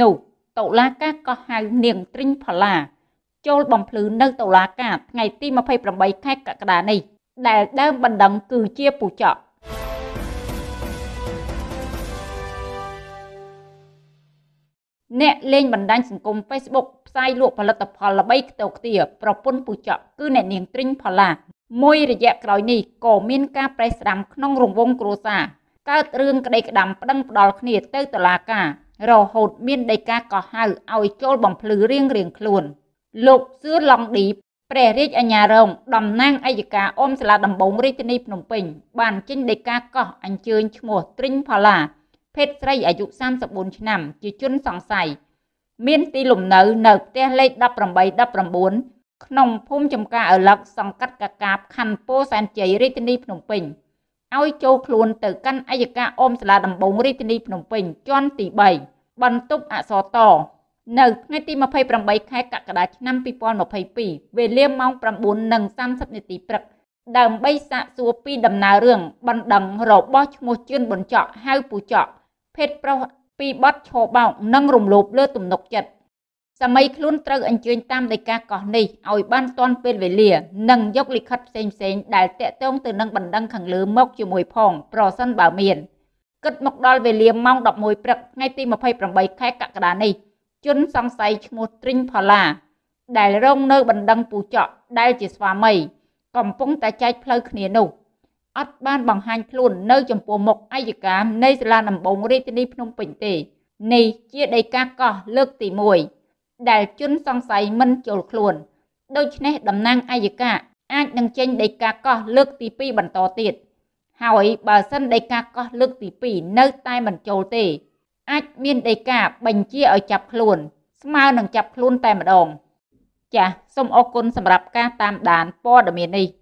នោះតុលាការក៏ហៅនាងទ្រីងផល្លា ចូលបំភ្លឺនៅតុលាការថ្ងៃទី28ខែកក្កដានេះ ដែល ដើមបណ្ដឹង គឺជាពូចកអ្នកលេងបណ្ដាញសង្គម Facebook ផ្សាយលក់ផលិតផលល្បីខ្ទោខ្ទាប្រពន្ធពូចកគឺអ្នកនាងទ្រីងផល្លា មួយរយៈក្រោយនេះក៏មានការប្រេះស្រាំ ក្នុងរង្វង់គ្រួសារកើតរឿងក្តីក្តាំប្តឹងផ្ដាល់គ្នា ទៅតុលាការរហូត មានដីកាកោះហៅឲ្យចូលបំភ្លឺរៀងរៀងខ្លួន លោកសឿឡុងឌីព្រះរាជអាជ្ញារងតំណាងអัยការអមសាលាដំបងរាជធានីភ្នំពេញបានចេញដីកាកោះអញ្ជើញឈ្មោះត្រិញផល្លា ភេទស្រីអាយុ34ឆ្នាំជាជនសង្ស័យមាន ទីលំនៅ នៅផ្ទះលេខ1819ក្នុងភូមិចំការឪឡឹកសង្កាត់កាកាបខណ្ឌពោធិ៍សែនជ័យរាជធានីភ្នំពេញ។ឲ្យចូលខ្លួនទៅកាន់អัยការអមសាលាដំបងរាជធានីភ្នំពេញជាន់ទី3បន្ទប់អសតនៅថ្ងៃទី28ខែកក្កដាឆ្នាំ2022វេលាម៉ោង9:30នាទីព្រឹកដើម្បីសាកសួរពីដំណើររឿងបណ្ដឹងរបស់ឈ្មោះជឿនប៊ុនចောက်ហៅពូចောက်ភេទប្រុសពីបទឆោបោកនិងរំលោភលើ ទំនុកចិត្តសម័យខ្លួនត្រូវអញ្ជើញតាមដីកាកោះនេះឲ្យបានទាន់ពេលវេលា និងយកលិខិតផ្សេងផ្សេងដែលតកតងទៅនឹងបណ្ដឹងខាងលើមកជាមួយ ផងប្រសិនបើមានគិតមកដល់វេលាម៉ោង11ព្រឹកថ្ងៃទី28ខែកក្កដានេះជនសង្ស័យឈ្មោះទ្រិញផល្លា ដែលរងនៅបណ្ដឹងពូចកដែលជាស្វាមី កំពុងតែចែកផ្លូវគ្នានោះអត់បានបង្ហាញខ្លួននៅចំពោះមុខអัยការនៃសាលាដំបងរាជធានី ភ្នំពេញទេនេះជាដីកាកោះលើកទី1ដែលជនសង្ស័យមិនចូលខ្លួនដូច្នេះតំណាងអัยការអាចនឹងចេញដីកាកោះលើកទី2បន្តទៀត ហើយបើសិនដីកាកោះលើកទី2នៅតែមិនចូលទេអាចមានដីកាបញ្ជាឲ្យចាប់ខ្លួនស្មើនឹងចាប់ខ្លួនតែម្ដងចាសសូមអរគុណសម្រាប់ការតាមដានព័ត៌មាននេះ